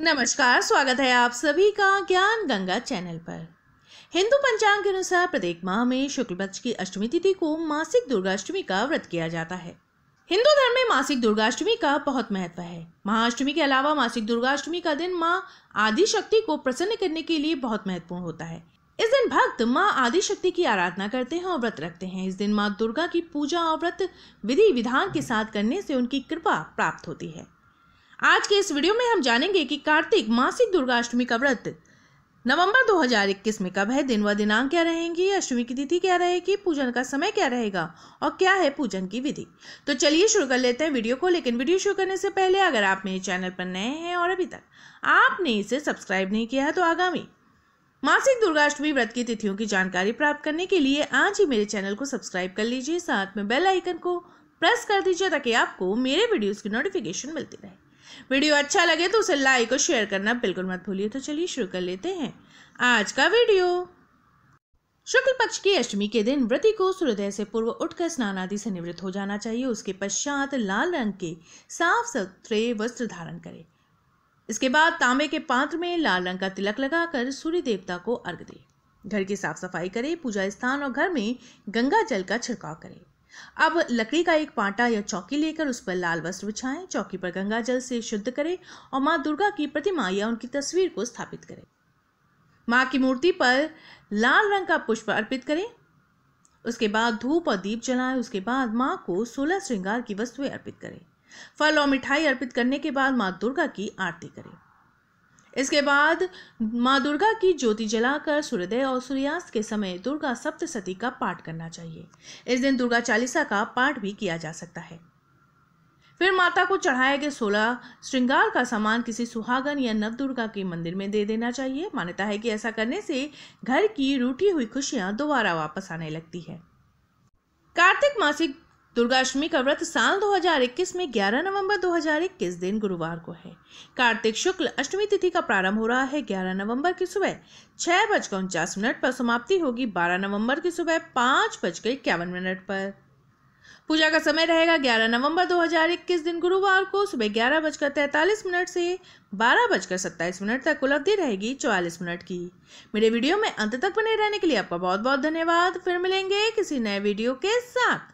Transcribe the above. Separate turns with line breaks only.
नमस्कार स्वागत है आप सभी का ज्ञान गंगा चैनल पर हिंदू पंचांग के अनुसार प्रत्येक माह में शुक्ल पक्ष की अष्टमी तिथि को मासिक दुर्गाष्टमी का व्रत किया जाता है हिंदू धर्म में मासिक दुर्गाष्टमी का बहुत महत्व है महाअष्टमी के अलावा मासिक दुर्गाष्टमी का दिन माँ आदि शक्ति को प्रसन्न करने के लिए बहुत महत्वपूर्ण होता है इस दिन भक्त माँ आदि शक्ति की आराधना करते हैं और व्रत रखते हैं इस दिन माँ दुर्गा की पूजा और व्रत विधि विधान के साथ करने से उनकी कृपा प्राप्त होती है आज के इस वीडियो में हम जानेंगे कि कार्तिक मासिक दुर्गाष्टमी का व्रत नवंबर 2021 में कब है दिन व दिनांक क्या रहेंगी अष्टमी की तिथि क्या रहेगी पूजन का समय क्या रहेगा और क्या है पूजन की विधि तो चलिए शुरू कर लेते हैं वीडियो को लेकिन वीडियो शुरू करने से पहले अगर आप मेरे चैनल पर नए हैं और अभी तक आपने इसे सब्सक्राइब नहीं किया है तो आगामी मासिक दुर्गाष्टमी व्रत की तिथियों की जानकारी प्राप्त करने के लिए आज ही मेरे चैनल को सब्सक्राइब कर लीजिए साथ में बेल आइकन को प्रेस कर दीजिए ताकि आपको मेरे वीडियोज़ की नोटिफिकेशन मिलती रहे वीडियो अच्छा लगे तो उसे लाइक और शेयर करना बिल्कुल मत भूलिए तो चलिए शुरू कर लेते हैं आज का वीडियो शुक्ल पक्ष की अष्टमी के दिन व्रति को सूर्योदय से पूर्व उठकर स्नान आदि से निवृत्त हो जाना चाहिए उसके पश्चात लाल रंग के साफ सुथरे वस्त्र धारण करें इसके बाद तांबे के पात्र में लाल रंग का तिलक लगाकर सूर्य देवता को अर्घ दें घर की साफ सफाई करें पूजा स्थान और घर में गंगा जल का छिड़काव करें अब लकड़ी का एक पाटा या चौकी लेकर उस पर लाल वस्त्र बिछाएं चौकी पर गंगा जल से शुद्ध करें और माँ दुर्गा की प्रतिमा या उनकी तस्वीर को स्थापित करें माँ की मूर्ति पर लाल रंग का पुष्प अर्पित करें उसके बाद धूप और दीप जलाएं उसके बाद माँ को सोलह श्रृंगार की वस्तुएं अर्पित करें फल और मिठाई अर्पित करने के बाद माँ दुर्गा की आरती करें इसके बाद माँ दुर्गा की ज्योति जलाकर सूर्योदय और सूर्यास्त के समय दुर्गा सप्तशती का पाठ करना चाहिए इस दिन दुर्गा चालीसा का पाठ भी किया जा सकता है फिर माता को चढ़ाए गए सोलह श्रृंगार का सामान किसी सुहागन या नव दुर्गा के मंदिर में दे देना चाहिए मान्यता है कि ऐसा करने से घर की रूठी हुई खुशियां दोबारा वापस आने लगती है कार्तिक मासिक दुर्गाष्टमी का व्रत साल 2021 में 11 नवंबर 2021 दिन गुरुवार को है कार्तिक शुक्ल अष्टमी तिथि का प्रारंभ हो रहा है 11 नवंबर की सुबह छह बजकर उनचास मिनट पर समाप्ति होगी 12 नवंबर की सुबह पाँच बजकर इक्यावन मिनट पर पूजा का समय रहेगा 11 नवंबर 2021 दिन गुरुवार को सुबह ग्यारह बजकर तैतालीस मिनट से बारह बजकर सत्ताईस मिनट तक कुल अवधि रहेगी चौवालीस मिनट की मेरे वीडियो में अंत तक बने रहने के लिए आपका बहुत बहुत धन्यवाद फिर मिलेंगे किसी नए वीडियो के साथ